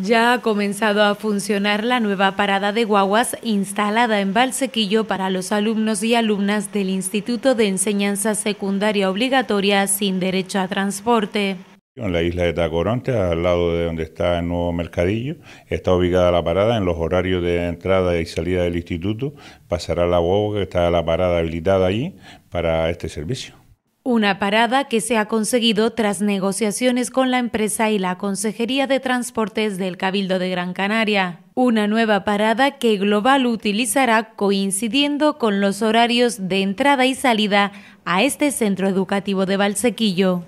Ya ha comenzado a funcionar la nueva parada de guaguas instalada en Valsequillo para los alumnos y alumnas del Instituto de Enseñanza Secundaria Obligatoria sin derecho a transporte. En la isla de Tacoronte, al lado de donde está el nuevo mercadillo, está ubicada la parada. En los horarios de entrada y salida del instituto pasará la guagua que está la parada habilitada allí para este servicio. Una parada que se ha conseguido tras negociaciones con la empresa y la Consejería de Transportes del Cabildo de Gran Canaria. Una nueva parada que Global utilizará coincidiendo con los horarios de entrada y salida a este centro educativo de Valsequillo.